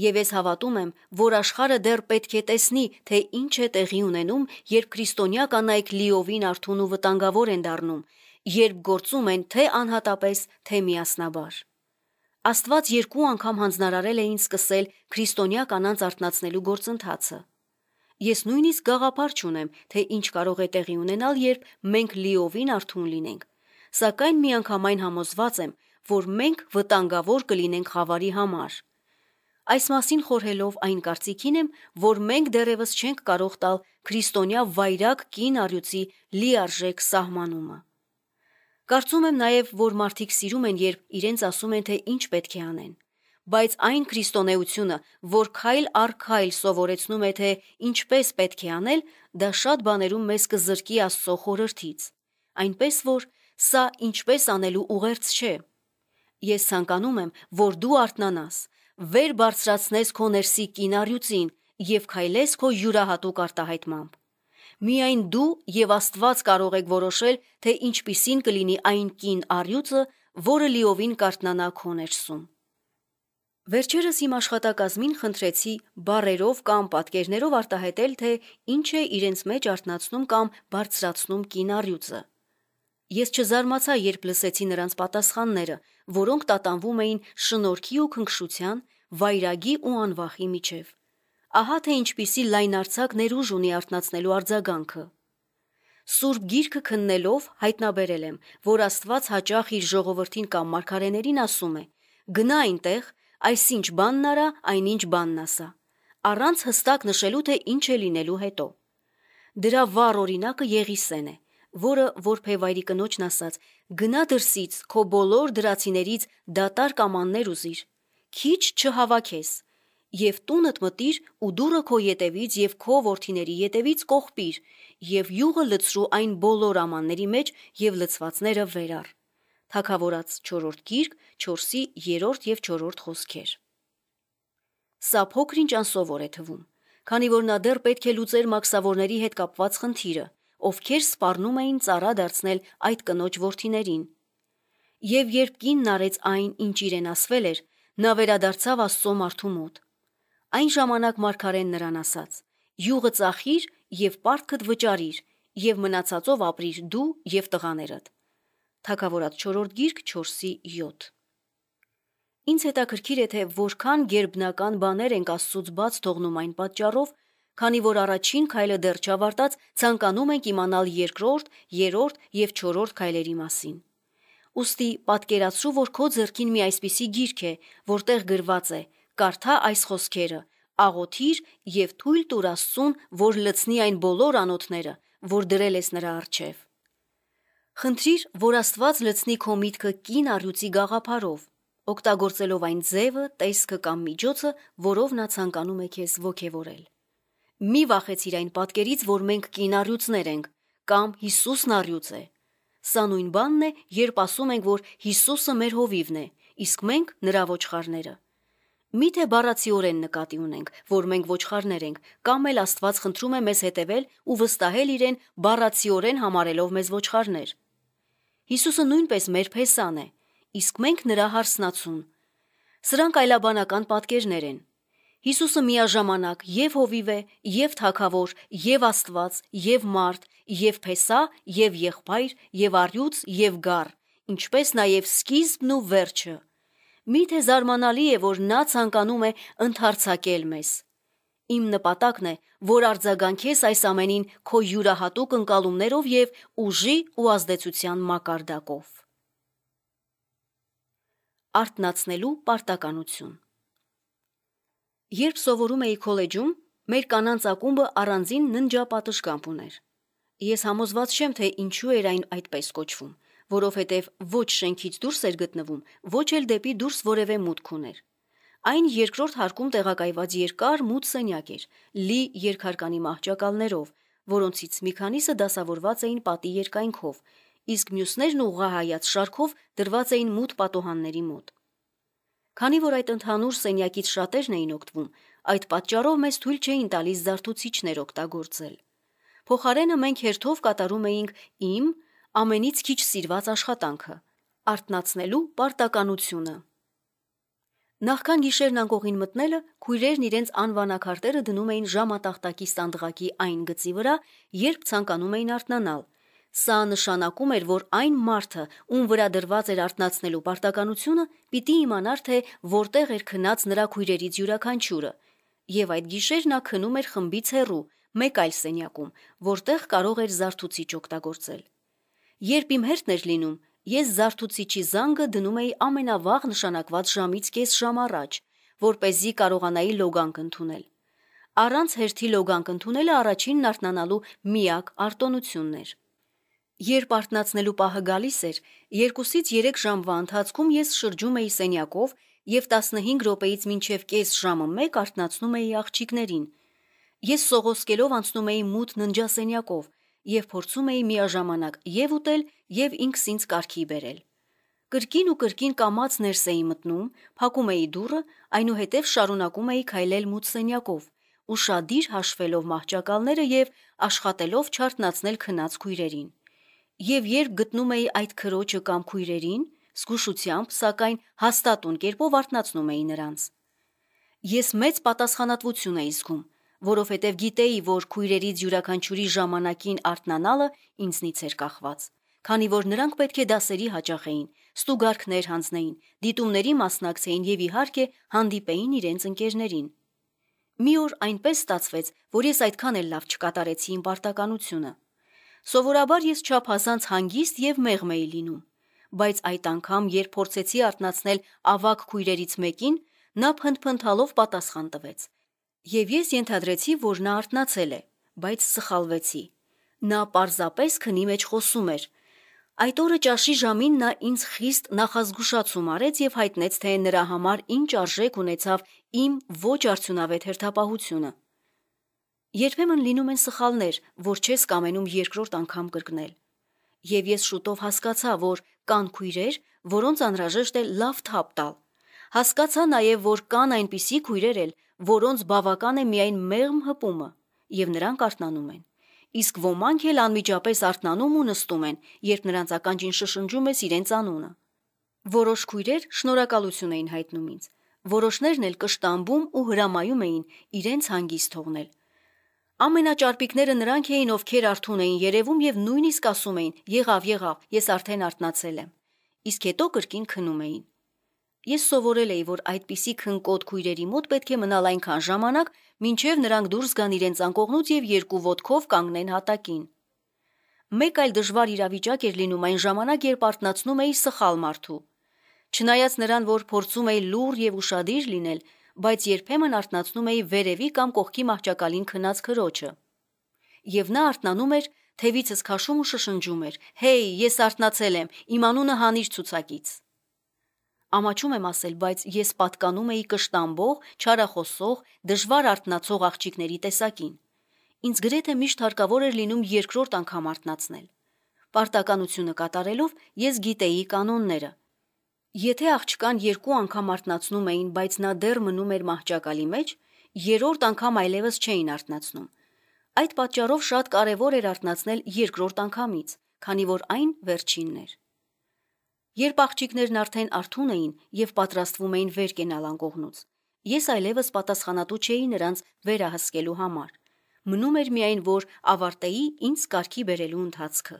Եվ ես հավատում եմ, որ աշխարը դեռ պետք է տեսնի, թե ինչ է տեղի ունենում, երբ քրիստոնյա կանայք լիովին արթուն ու վտանգավոր են դառնում, երբ գործում են թե անհատապես, թե միասնաբար։ Աստված երկու անգամ հանձնարարել է ինձ սկսել քրիստոնյա կանանց արտնացնելու գործընթացը։ Ես նույնիսկ գաղափար չունեմ, թե ինչ կարող է տեղի ունենալ, երբ մենք լիովին արթուն լինենք։ Սակայն միանգամայն համոզված եմ, որ մենք վտանգավոր կլինենք խավարի համար։ Այս մասին խորհելով այն կարծիքին եմ, որ մենք դեռևս չենք կարող տալ քրիստոնյա վայրակ կին արյուծի լիարժեք սահմանումը։ Կարծում եմ նաև, որ մարդիկ սիրում են, երբ իրենց ասում են, թե ինչ պետք է անեն բայց այն քրիստոնեությունը, որ քայլ առ քայլ սովորեցնում է, թե ինչպես պետք է անել, դա շատ բաներում մեզ կզրկի Աստծո խորհրդից։ Այնպես որ սա ինչպես անելու ուղերձ չէ։ Ես ցանկանում եմ, որ դու արթնանաս, վեր բարձրացնես քո ներսի կինարյուծին եւ քայլես քո յուրահատուկ արտահայտմամբ։ Միայն դու եւ Աստված կարող եք որոշել, թե ինչպիսին կլինի այն կին արյուծը, որը լիովին կարտնանա քո ներսում։ Վերջերս իմ աշխատակազմին խնդրեցի բարերով կամ պատկերներով արտահայտել, թե ինչ է իրենց մեջ արտնացնում կամ բարձրացնում կինառյուծը։ Ես չզարմացա, երբ լսեցի նրանց պատասխանները, որոնք տատանվում էին շնորհքի ու քնքշության, վայրագի ու անվախի միջև։ Ահա թե ինչպիսի լայնարցակ ներուժ ունի արտնացնելու արձագանքը։ Սուրբ գիրքը քննելով հայտնաբերել եմ, որ Աստված հաճախ իր ժողովրդին կամ մարգարեներին ասում է. «Գնա այնտեղ, այսինչ բանն արա, այնինչ բանն ասա, առանց հստակ նշելու թե ինչ է լինելու հետո։ Դրա վառ օրինակը Եղիսեն է, որը որփեվայրի կնոջն ասաց. «Գնա դրսից, քո բոլոր դրացիներից դատար կամաններ ուզիր, քիչ չհավաքես, եւ տունդ մտիր ու դուրը քո ետևից եւ քո worthiների ետևից կողպիր, եւ յուղը լցրու այն բոլոր ամանների մեջ եւ լցվածները վերար» թակավորած չորորդ գիրկ, չորսի երորդ և չորորդ խոսքեր։ Սա փոքրինչ անսովոր է թվում, քանի որ նա դեռ պետք է լուծեր մաքսավորների հետ կապված խնդիրը, ովքեր սպառնում էին ծառա դարձնել այդ կնոջ ворթիներին։ Եվ երբ կինն արեց այն, ինչ իրեն ասվել էր, նա վերադարձավ Աստծո մարդու մոտ։ Այն ժամանակ Մարգարեն նրան ասաց. «Յուղը ծախիր եւ պարտքդ վճարիր, եւ մնացածով ապրիր դու եւ տղաներդ» թակավորած 4-րդ գիրք 4-ի 7։ Ինձ հետաքրքիր է, թե որքան գերբնական բաներ ենք Աստծուց բաց թողնում այն պատճառով, քանի որ առաջին քայլը դեռ չավարտած, ցանկանում ենք իմանալ երկրորդ, երրորդ եւ չորրորդ քայլերի մասին։ Ոստի պատկերացրու, որ քո ձեռքին մի այսպիսի գիրք է, որտեղ գրված է. «Կարդա այս խոսքերը. աղոթիր եւ թույլ տուր Աստծուն, որ լցնի այն բոլոր անոթները, որ դրել ես նրա առջև»։ Խնդրիր, որ Աստված լցնի քո միտքը կին առյուծի գաղափարով, օգտագործելով այն ձևը, տեսքը կամ միջոցը, որով նա ցանկանում է քեզ ողևորել։ Մի վախեցիր այն պատկերից, որ մենք կին առյուծներ ենք կամ Հիսուսն առյուծ է։ Սա նույն բանն է, երբ ասում ենք, որ Հիսուսը մեր հովիվն է, իսկ մենք նրա ոչխարները։ Միթե բառացիորեն նկատի ունենք, որ մենք ոչխարներ ենք, կամ էլ Աստված խնդրում է մեզ հետևել ու վստահել իրեն բառացիորեն համարելով մեզ ոչխարներ։ Հիսուսը նույնպես մեր փեսան է, իսկ մենք նրա հարսնացուն։ Սրանք այլաբանական պատկերներ են։ Հիսուսը միաժամանակ եւ հովիվ է, եւ թակավոր, եւ Աստված, եւ մարդ, եւ փեսա, եւ եղբայր, եւ արյուծ, եւ գառ, ինչպես նաեւ սկիզբն ու վերջը։ Միթե զարմանալի է, որ նա ցանկանում է ընդհարցակել մեզ։ Իմ նպատակն է, որ արձագանքես այս ամենին քո յուրահատուկ ընկալումներով եւ ուժի ու ազդեցության մակարդակով։ Արտնացնելու պարտականություն։ Երբ սովորում էի քոլեջում, մեր կանանց ակումբը առանձին ննջապատշգամբ ուներ։ Ես համոզված չեմ, թե ինչու էր այն այդպես կոչվում, որովհետև ոչ շենքից դուրս էր գտնվում, ոչ էլ դեպի դուրս որևէ մուտք ուներ։ Այն երկրորդ հարկում տեղակայված երկար մութ սենյակ էր, լի երկհարկանի մահճակալներով, որոնցից մի քանիսը դասավորված էին պատի երկայնքով, իսկ մյուսներն ուղղահայաց շարքով դրված էին մութ պատոհանների մոտ։ Քանի որ այդ ընդհանուր սենյակից շատերն էին օգտվում, այդ պատճառով մեզ թույլ չէին տալիս զարթուցիչներ օգտագործել։ Փոխարենը մենք հերթով կատարում էինք իմ ամենից քիչ սիրված աշխատանքը՝ արտնացնելու պարտականությունը։ Նախքան գիշերն անկողին մտնելը, քույրերն իրենց անվանակարտերը դնում էին ժամատախտակի սանդղակի այն գծի վրա, երբ ցանկանում էին արթնանալ։ Սա նշանակում էր, որ այն մարդը, ում վրա դրված էր արթնացնելու պարտականությունը, պիտի իմանար, թե որտեղ էր քնած նրա քույրերից յուրաքանչյուրը։ Եվ այդ գիշեր նա քնում էր խմբից հեռու, մեկ այլ սենյակում, որտեղ կարող էր զարթուցիչ օգտագործել։ Երբ իմ հերթն էր լինում, Ես զարթուցիչի զանգը դնում էի ամենավաղ նշանակված ժամից կես ժամ առաջ, որ เป զի կարողանայի լոգանք ընդունել։ Առանց հերթի լոգանք ընդունելը առաջինն արթնանալու միակ արտոնությունն էր։ Երբ արթնացնելու պահը գալիս էր, 2-ից 3 ժամվա ընթացքում ես շրջում էի սենյակով եւ 15 րոպեից մինչև կես ժամը 1 արթնացնում էի աղջիկներին։ Ես սողոսկելով անցնում էի մութ ննջասենյակով, եւ փորձում էի միաժամանակ եւ ուտել եւ ինքս ինձ կարքի բերել։ Կրկին ու կրկին կամած ներս էի մտնում, փակում էի դուռը, այնուհետև շարունակում էի քայլել մութ սենյակով, ու շադիր հաշվելով մահճակալները եւ աշխատելով չարտնացնել քնած քույրերին։ Եվ երբ գտնում էի այդ քրոջը կամ քույրերին, զգուշությամբ, սակայն հաստատուն կերպով արտնացնում էի նրանց։ Ես մեծ պատասխանատվություն էի զգում, որովհետև գիտեի, որ քույրերից յուրաքանչյուրի ժամանակին արտնանալը ինձնից էր կախված։ Քանի որ նրանք պետք է դասերի հաճախ էին, ստուգարքներ հանձնեին, դիտումների մասնակցեին եւ իհարկե հանդիպեին իրենց ընկերներին։ Մի օր այնպես ստացվեց, որ ես այդքան էլ լավ չկատարեցի իմ պարտականությունը։ Սովորաբար ես չափազանց հանգիստ եւ մեղմ էի լինում, բայց այդ անգամ, երբ փորձեցի արտնացնել ավակ քույրերից մեկին, նա փնփնթալով պատասխան տվեց, Եվ ես ենթադրեցի, որ նա արտնացել է, բայց սխալվեցի։ Նա պարզապես քնի մեջ խոսում էր։ Այդ օրը ճաշի ժամին նա ինձ խիստ նախազգուշացում արեց եւ հայտնեց, թե նրա համար ինչ արժեք ունեցավ իմ ոչ արդյունավետ հերթապահությունը։ Երբեմն լինում են սխալներ, որ չես կամենում երկրորդ անգամ կրկնել։ Եվ ես շուտով հասկացա, որ կան քույրեր, որոնց անհրաժեշտ է լավ թափ տալ։ Հասկացա նաև, որ կան այնպիսի քույրեր էլ, որոնց բավական է միայն մեղմ հպումը, եւ նրանք արթնանում են։ Իսկ ոմանք էլ անմիջապես արթնանում ու նստում են, երբ նրանց ականջին շշնջում ես իրենց անունը։ Որոշ քույրեր շնորհակալություն էին հայտնում ինձ, որոշներն էլ կշտամբում ու հրամայում էին իրենց հանգիստ թողնել։ Ամենաճարպիկները նրանք էին, ովքեր արթուն էին երևում եւ նույնիսկ ասում էին՝ «Եղավ, եղավ, ես արդեն արթնացել եմ»։ Իսկ հետո կրկին քնում էին։ Ես սովորել էի, որ այդպիսի քնկոտ քույրերի մոտ պետք է մնալ այնքան ժամանակ, մինչև նրանք դուրս գան իրենց անկողնուց եւ երկու ոտքով կանգնեն հատակին։ Մեկ այլ դժվար իրավիճակ էր լինում այն ժամանակ, երբ արտնացնում էի սխալ մարդու։ Չնայած նրան, որ փորձում էի լուր եւ ուրشادիր լինել, բայց երբեմն արտնացնում էի վերևի կամ կողքի մահճակալին քնած քրոջը։ Եվ նա արտնանում էր, թևիցս քաշում ու շշնջում էր. «Հեյ, ես արտնացել եմ, իմ անունը հանիր ցուցակից»։ Ամաչում եմ ասել, բայց ես պատկանում էի կշտամբող, չարախոսող, դժվար արտնացող աղջիկների տեսակին։ Ինձ գրեթե միշտ հարկավոր էր լինում երկրորդ անգամ արտնացնել։ Պարտականությունը կատարելով ես գիտեի կանոնները։ Եթե աղջկան երկու անգամ արտնացնում էին, բայց նա դեռ մնում էր մահճակալի մեջ, երրորդ անգամ այլևս չէին արտնացնում։ Այդ պատճառով շատ կարևոր էր արտնացնել երկրորդ անգամից, քանի որ այն վերջինն էր։ Երբ աղջիկներն արդեն արթուն էին եւ պատրաստվում էին վեր կենալ անկողնուց, ես այլևս պատասխանատու չէի նրանց վերահսկելու համար։ Մնում էր միայն, որ ավարտեի ինձ կարքի բերելու ընթացքը։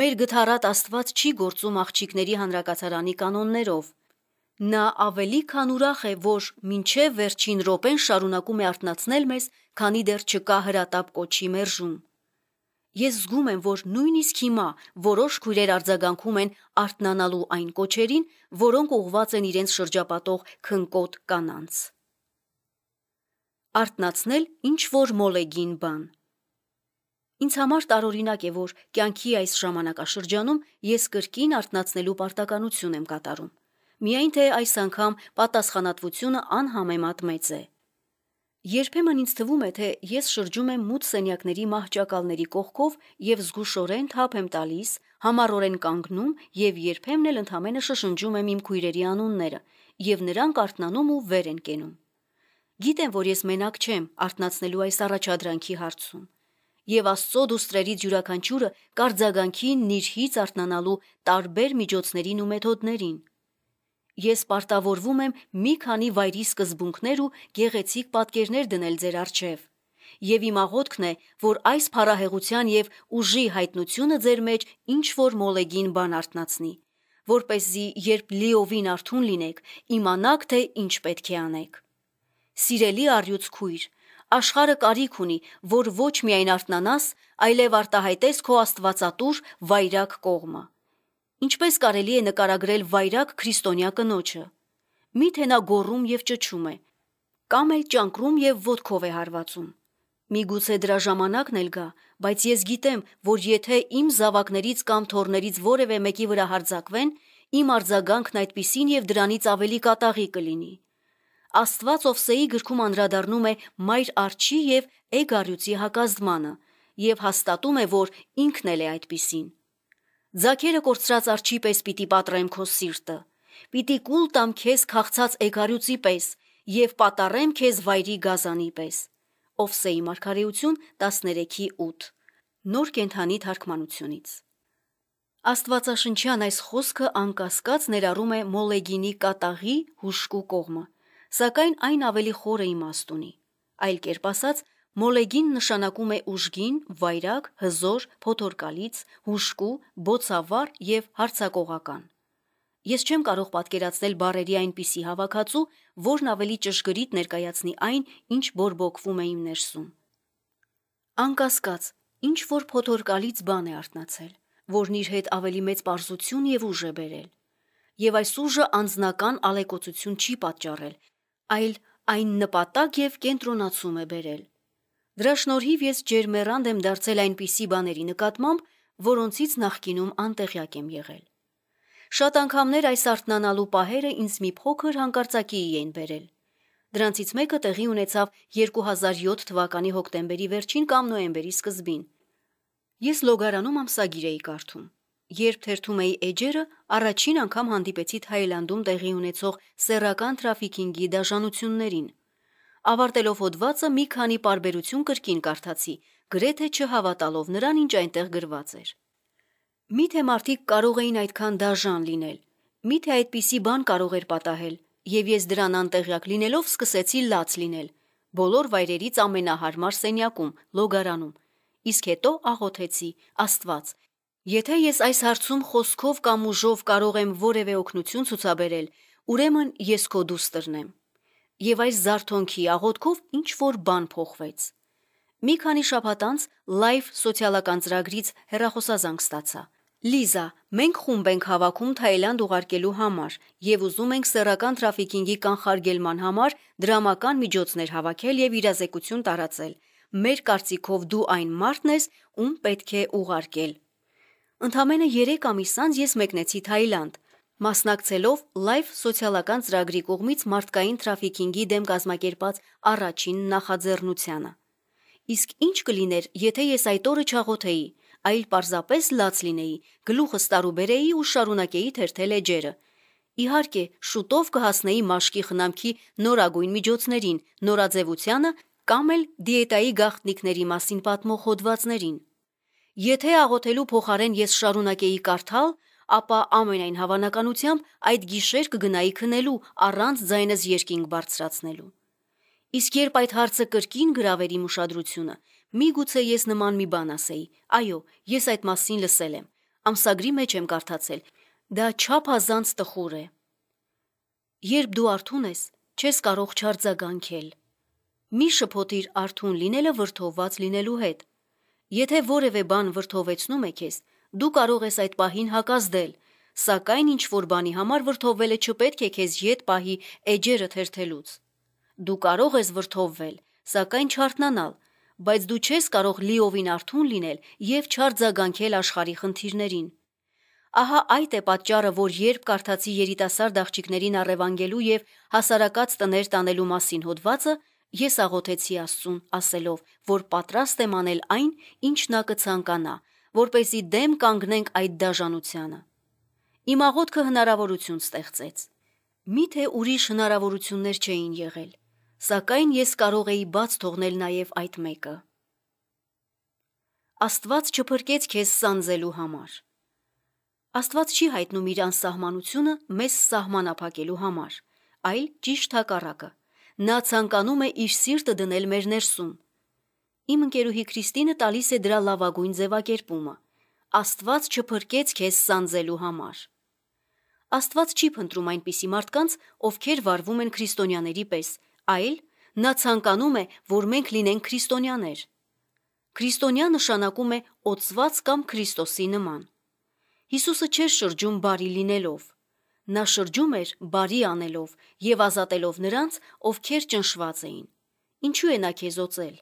Մեր գթարատ Աստված չի գործում աղջիկների հանրակացարանի կանոններով։ Նա ավելի քան ուրախ է, որ մինչև վերջին րոպեն շարունակում է արտնացնել մեզ, քանի դեռ չկա հրատապ կոչի մերժում։ Ես զգում եմ, որ նույնիսկ հիմա որոշ քույրեր արձագանքում են արտնանալու այն կոչերին, որոնք ուղված են իրենց շրջապատող քնկոտ կանանց։ Արտնացնել ինչ որ մոլեգին բան։ Ինձ համար տարօրինակ է, որ կյանքի այս ժամանակաշրջանում ես կրկին արտնացնելու պարտականություն եմ կատարում։ Միայն թե այս անգամ պատասխանատվությունը անհամեմատ մեծ է։ Երբեմն ինձ թվում է, թե ես շրջում եմ մութ սենյակների մահճակալների կողքով եւ զգուշորեն թափ եմ տալիս, համառորեն կանգնում եւ երբեմն էլ ընդամենը շշնջում եմ իմ քույրերի անունները եւ նրանք արթնանում ու վեր են կենում։ Գիտեմ, որ ես մենակ չեմ արթնացնելու այս առաջադրանքի հարցում։ Եվ Աստծո դուստրերից յուրաքանչյուրը կարձագանքին իր հից արթնանալու տարբեր միջոցներին ու մեթոդներին։ Ես պարտավորվում եմ մի քանի վայրի սկզբունքներ ու գեղեցիկ պատկերներ դնել ձեր առջև։ Եվ իմ աղոթքն է, որ այս փառահեղության եւ ուժի հայտնությունը ձեր մեջ ինչ որ մոլեգին բան արտնացնի, որ เป զի երբ լիովին արթուն լինեք, իմանաք թե ինչ պետք է անեք։ Սիրելի առյուծ քույր, աշխարը կարիք ունի, որ ոչ միայն արտնանաս, այլև արտահայտես քո աստվածատուր վայրակ կողմը։ Ինչպես կարելի է նկարագրել վայրակ քրիստոնյա կնոջը։ Միթե նա գոռում եւ ճճում է, կամ էլ ճանկրում եւ ոդքով է հարվածում։ Միգուցե դրա ժամանակն էլ գա, բայց ես գիտեմ, որ եթե իմ զավակներից կամ թորներից որևէ մեկի վրա հարձակվեն, իմ արձագանքն այդպիսին եւ դրանից ավելի կատաղի կլինի։ Աստված Օվսեի գրքում անդրադառնում է Մայր Արչի եւ Էգարյուծի հակազդմանը եւ հաստատում է, որ ինքն էլ է այդպիսին։ Ձակերը կորցրած արջի պես պիտի պատրեմ քո սիրտը։ Պիտի կուլ տամ քեզ քաղցած էգարյուծի պես եւ պատարեմ քեզ վայրի գազանի պես։ Օֆսեի մարգարեություն 13:8։ Նոր կենթանի թարգմանությունից։ Աստվածաշնչյան այս խոսքը անկասկած ներառում է մոլեգինի կատաղի հուշկու կողմը, սակայն այն ավելի խոր է իմաստ ունի։ Այլ կերպ ասած, Մոլեգին նշանակում է ուժգին, վայրակ, հզոր, փոթորկալից, հուշկու, բոցավառ եւ հարցակողական։ Ես չեմ կարող պատկերացնել բարերի այնպիսի հավաքածու, որն ավելի ճշգրիտ ներկայացնի այն, ինչ բորբոքվում է իմ ներսում։ Անկասկած, ինչ որ փոթորկալից բան է արտնացել, որն իր հետ ավելի մեծ པարզություն եւ ուժ է բերել։ Եվ այս ուժը անznական ալեկոծություն չի պատճառել, այլ այն նպատակ եւ կենտրոնացում է բերել Դրա շնորհիվ ես ջերմեռանդ եմ դարձել այնպիսի բաների նկատմամբ, որոնցից նախկինում անտեղյակ եմ եղել։ Շատ անգամներ այս արթնանալու պահերը ինձ մի փոքր հանկարծակիի էին բերել։ Դրանցից մեկը տեղի ունեցավ 2007 թվականի հոկտեմբերի վերջին կամ նոյեմբերի սկզբին։ Ես լոգարանում ամսագիր էի կարդում։ Երբ թերթում էի էջերը, առաջին անգամ հանդիպեցի Թայլանդում տեղի ունեցող սեռական տրաֆիկինգի դաժանություններին – Ավարտելով հոդվածը մի քանի պարբերություն կրկին կարդացի, գրեթե չհավատալով նրան, ինչ այնտեղ գրված էր։ Միթե մարդիկ կարող էին այդքան դաժան լինել, միթե այդպիսի բան կարող էր պատահել, եւ ես դրան անտեղյակ լինելով սկսեցի լաց լինել, բոլոր վայրերից ամենահարմար սենյակում, լոգարանում։ Իսկ հետո աղոթեցի, Աստված, եթե ես այս հարցում խոսքով կամ ուժով կարող եմ որևէ օգնություն ցուցաբերել, ուրեմն ես քո դուստրն եմ եւ այս զարթոնքի աղոթքով ինչ որ բան փոխվեց։ Մի քանի շաբաթ անց լայվ սոցիալական ծրագրից հերախոսազանգ ստացա։ Լիզա, մենք խումբ ենք հավաքում Թայլանդ ուղարկելու համար եւ ուզում ենք սեռական տրաֆիկինգի կանխարգելման համար դրամական միջոցներ հավաքել եւ իրազեկություն տարածել։ Մեր կարծիքով դու այն մարդն ես, ում պետք է ուղարկել։ Ընդամենը 3 ամիս անց ես մեկնեցի Թայլանդ մասնակցելով լայվ սոցիալական ծրագրի կողմից մարդկային թրաֆիքինգի դեմ կազմակերպած առաջին նախաձեռնությանը։ Իսկ ինչ կլիներ, եթե ես այդ օրը չաղոթեի, այլ պարզապես լաց լինեի, գլուխս տարուբերեի ու շարունակեի թերթել էջերը։ Իհարկե, շուտով կհասնեի մաշկի խնամքի նորագույն միջոցներին, նորաձևությանը կամ էլ դիետայի գաղտնիքների մասին պատմող հոդվածներին։ Եթե աղոթելու փոխարեն ես շարունակեի կարդալ, ապա ամենայն հավանականությամբ այդ գիշեր կգնայի քնելու առանց ձայնս երկինք բարձրացնելու։ Իսկ երբ այդ հարցը կրկին գրավեր իմ ուշադրությունը, մի գուցե ես նման մի բան ասեի. «Այո, ես այդ մասին լսել եմ, ամսագրի մեջ եմ կարդացել, դա չափազանց տխուր է»։ Երբ դու արթուն ես, չես կարող չարձագանքել։ Մի շփոթիր արթուն լինելը վրթովված լինելու հետ։ Եթե որևէ բան վրթովեցնում է քեզ, դու կարող ես այդ պահին հակազդել, սակայն ինչ որ բանի համար վրթովվելը չպետք է քեզ յետ պահի էջերը թերթելուց։ Դու կարող ես վրթովվել, սակայն չարթնանալ, բայց դու չես կարող լիովին արթուն լինել եւ չարձագանքել աշխարհի խնդիրներին։ Ահա այդ է պատճառը, որ երբ կարդացի երիտասարդ աղջիկներին առևանգելու եւ հասարակած տներ տանելու մասին հոդվածը, ես աղոթեցի Աստծուն, ասելով, որ պատրաստ եմ անել այն, ինչ նա կցանկանա, որպեսի դեմ կանգնենք այդ դաժանությանը։ Իմ աղոթքը հնարավորություն ստեղծեց։ Միթե ուրիշ հնարավորություններ չէին եղել, սակայն ես կարող էի բաց թողնել նաև այդ մեկը։ Աստված չփրկեց քեզ սանձելու համար։ Աստված չի հայտնում իր անսահմանությունը մեզ սահմանափակելու համար, այլ ճիշտ հակառակը։ Նա ցանկանում է իր սիրտը դնել մեր ներսում, Իմ ընկերուհի Քրիստինը տալիս է դրա լավագույն ձևակերպումը. Աստված չփրկեց քեզ սանձելու համար։ Աստված չի փնտրում այնպիսի մարդկանց, ովքեր վարվում են քրիստոնյաների պես, այլ նա ցանկանում է, որ մենք լինենք քրիստոնյաներ։ Քրիստոնյա նշանակում է օծված կամ Քրիստոսի նման։ Հիսուսը չէր շրջում բարի լինելով։ Նա շրջում էր բարի անելով եւ ազատելով նրանց, ովքեր ճնշված էին։ Ինչու է նա քեզ օծել։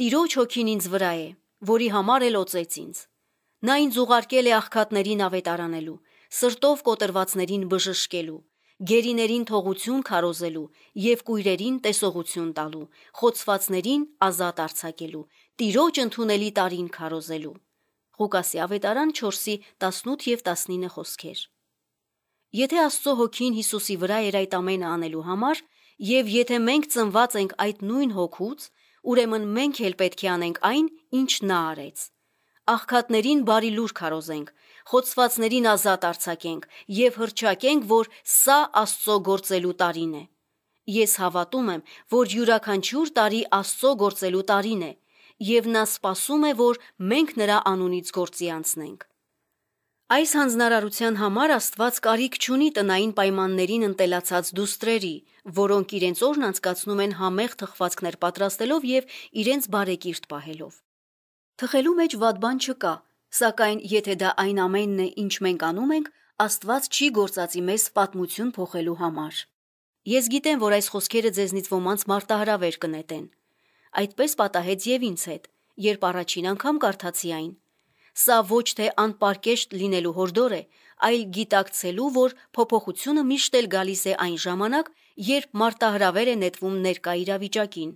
Տիրոջ հոգին ինձ վրա է, որի համար էլ օծեց ինձ։ Նա ինձ ուղարկել է աղքատներին ավետարանելու, սրտով կոտրվածներին բժշկելու, գերիներին թողություն քարոզելու եւ կույրերին տեսողություն տալու, խոցվածներին ազատ արձակելու, տիրոջ ընդունելի տարին քարոզելու։ Ղուկասի ավետարան 4-ի 18 եւ 19 խոսքեր։ Եթե Աստծո հոգին Հիսուսի վրա էր այդ ամենը անելու համար, եւ եթե մենք ծնված ենք այդ նույն հոգուց, ուրեմն մենք էլ պետք է անենք այն, ինչ նա արեց։ Աղքատներին բարի լուր քարոզենք, խոցվածներին ազատ արձակենք եւ հրճակենք, որ սա Աստծո գործելու տարին է։ Ես հավատում եմ, որ յուրաքանչյուր տարի Աստծո գործելու տարին է, եւ նա սпасում է, որ մենք նրա անունից գործի անցնենք։ Այս հանձնարարության համար Աստված կարիք չունի տնային պայմաններին ընտելացած դուստրերի, որոնք իրենց օրն անցկացնում են համեղ թխվածքներ պատրաստելով եւ իրենց բարեկիրթ պահելով։ Թխելու մեջ վատ բան չկա, սակայն եթե դա այն ամենն է, ինչ մենք անում ենք, Աստված չի գործածի մեզ պատմություն փոխելու համար։ Ես գիտեմ, որ այս խոսքերը ձեզնից ոմանց մարտահրավեր կնետեն։ Այդպես պատահեց եւ ինձ հետ, երբ առաջին անգամ կարդացի այն։ Սա ոչ թե անպարկեշտ լինելու հորդոր է, այլ գիտակցելու, որ փոփոխությունը միշտ էլ գալիս է այն ժամանակ, երբ մարտահրավեր է նետվում ներկա իրավիճակին։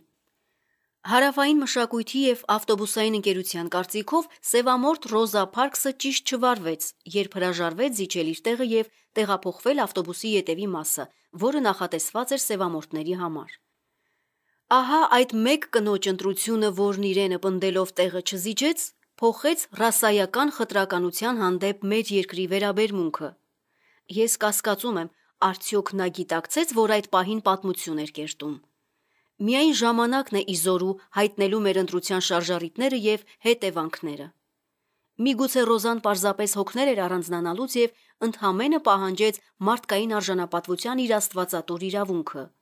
Հարավային մշակույթի եւ ավտոբուսային ընկերության կարծիքով Սևամորթ Ռոզա Փարքսը ճիշտ չվարվեց, երբ հրաժարվեց զիջել իր տեղը եւ տեղափոխվել ավտոբուսի ետևի մասը, որը նախատեսված էր Սևամորթների համար։ Ահա այդ մեկ կնոջ ընտրությունը, որն իրենը պնդելով տեղը չզիջեց, հոխեց ռասայական խտրականության հանդեպ մեր երկրի վերաբերմունքը։ Ես կասկածում եմ, արդյոք նա գիտակցեց, որ այդ պահին պատմություն էր կերտում։ Միայն ժամանակն է իզորու հայտնելու մեր ընտրության շարժարիտները եւ հետևանքները։ Միգուցե Ռոզան պարզապես հոգներ էր առանձնանալուց եւ ընդհանմենը պահանջեց մարդկային արժանապատվության իր աստվածատուր իրավունքը։ իր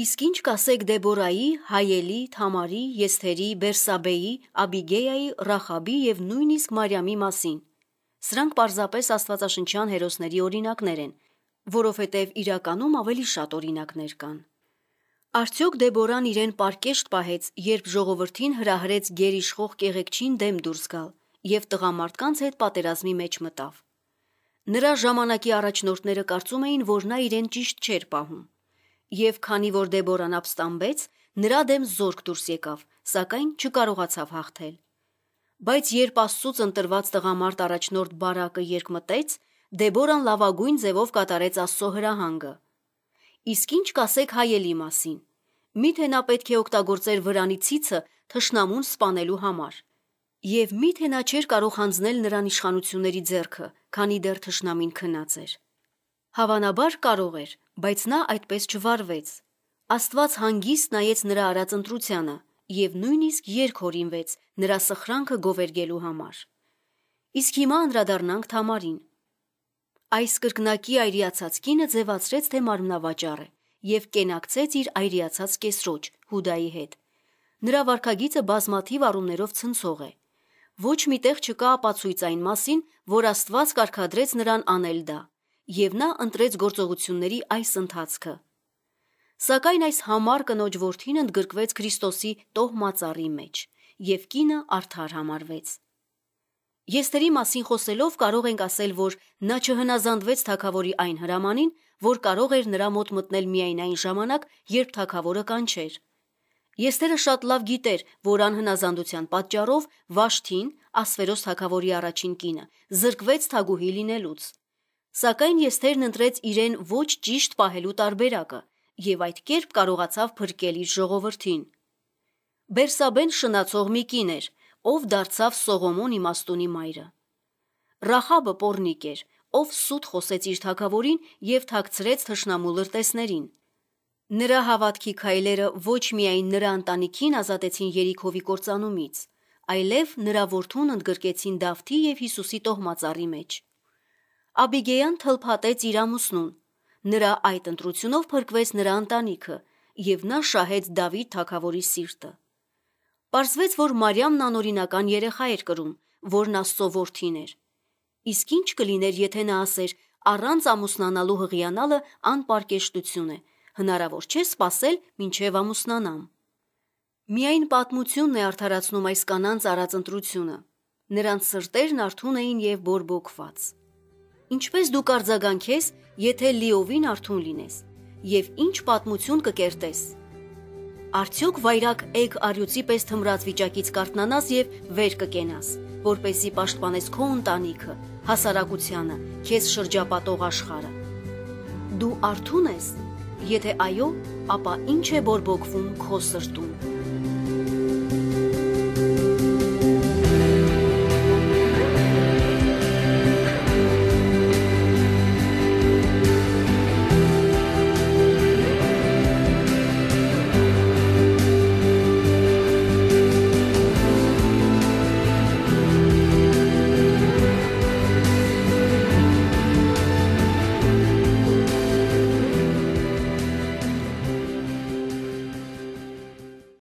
Իսկ ինչ կասեք Դեբորայի, Հայելի, Թամարի, Եսթերի, Բերսաբեի, Աբիգեյայի, Ռախաբի եւ նույնիսկ Մարիամի մասին։ Սրանք պարզապես Աստվածաշնչյան հերոսների օրինակներ են, որովհետեւ իրականում ավելի շատ օրինակներ կան։ Արդյոք Դեբորան իրեն պարկեշտ պահեց, երբ ժողովրդին հրահրեց գերիշխող կեղեքչին դեմ դուրս գալ եւ տղամարդկանց հետ պատերազմի մեջ մտավ։ Նրա ժամանակի առաջնորդները կարծում էին, որ նա իրեն ճիշտ չէր պահում։ Եվ քանի որ Դեբորան ապստամբեց, նրա դեմ զորք դուրս եկավ, սակայն չկարողացավ հաղթել։ Բայց երբ Աստծուց ընտրված տղամարդ առաջնորդ բարակը երկմտեց, Դեբորան լավագույն ձևով կատարեց Աստծո հրահանգը։ Իսկ ինչ կասեք հայելի մասին։ Միթե նա պետք է օգտագործեր վրանի ցիցը թշնամուն սպանելու համար։ Եվ միթե նա չէր կարող հանձնել նրան իշխանությունների ձեռքը, քանի դեռ թշնամին քնած էր։ Հավանաբար կարող էր, բայց նա այդպես չվարվեց։ Աստված հանգիստ նայեց նրա արած ընտրությանը եւ նույնիսկ երկ հորինվեց նրա սխրանքը գովերգելու համար։ Իսկ հիմա անդրադառնանք Թամարին։ Այս կրկնակի այրիացած կինը ձևացրեց թե մարմնավաճառը եւ կենակցեց իր այրիացած կեսրոջ Հուդայի հետ։ Նրա վարկագիծը բազմաթիվ առումներով ցնցող է։ Ոչ մի տեղ չկա ապացույց այն մասին, որ Աստված կարգադրեց նրան անել դա եւ նա ընտրեց գործողությունների այս ընթացքը։ Սակայն այս համար կնոջ որդին ընդգրկվեց Քրիստոսի տոհ մածառի մեջ եւ կինը արդար համարվեց։ Եստերի մասին խոսելով կարող ենք ասել, որ նա չհնազանդվեց թակավորի այն հրամանին, որ կարող էր նրա մոտ մտնել միայն այն ժամանակ, երբ թակավորը կանչեր։ Եստերը շատ լավ գիտեր, որ անհնազանդության պատճառով Վաշթին, Ասվերոս թակավորի առաջին կինը, զրկվեց թագուհի լինելուց։ Սակայն Եսթերն ընտրեց իրեն ոչ ճիշտ պահելու տարբերակը եւ այդ կերպ կարողացավ փրկել իր ժողովրդին։ Բերսաբեն շնացող մի կին էր, ով դարձավ Սողոմոն իմաստունի մայրը։ Ռախաբը Պորնիկ էր, ով սուտ խոսեց իր թակավորին եւ թաքցրեց թշնամու լրտեսներին։ Նրա հավատքի քայլերը ոչ միայն նրա ընտանիքին ազատեցին Երիքովի կործանումից, այլև նրա որդուն ընդգրկեցին Դավթի եւ Հիսուսի տոհմածառի մեջ։ Աբիգեյան թլփատեց իր ամուսնուն։ Նրա այդ ընտրությունով փրկվեց նրա ընտանիքը, եւ նա շահեց Դավիթ թագավորի սիրտը։ Պարզվեց, որ Մարիամն անօրինական երեխա էր կրում, որն Աստծո որդին էր։ Իսկ ինչ կլիներ, եթե նա ասեր. առանց ամուսնանալու հղիանալը անպարկեշտություն է, հնարավոր չէ սпасել մինչև ամուսնանամ։ Միայն պատմությունն է արդարացնում այս կանանց արած ընտրությունը։ Նրանց սրտերն արթուն էին եւ բորբոքված։ Ինչպես դու կարձագանքես, եթե լիովին արթուն լինես, եւ ինչ պատմություն կկերտես։ Արդյոք վայրակ եկ արյուծի պես թմրած վիճակից կարտնանաս եւ վեր կկենաս, որպեսի պաշտպանես քո ընտանիքը, հասարակությանը, քեզ շրջապատող աշխարհը։ Դու արթուն ես, եթե այո, ապա ինչ է բորբոքվում քո սրտում։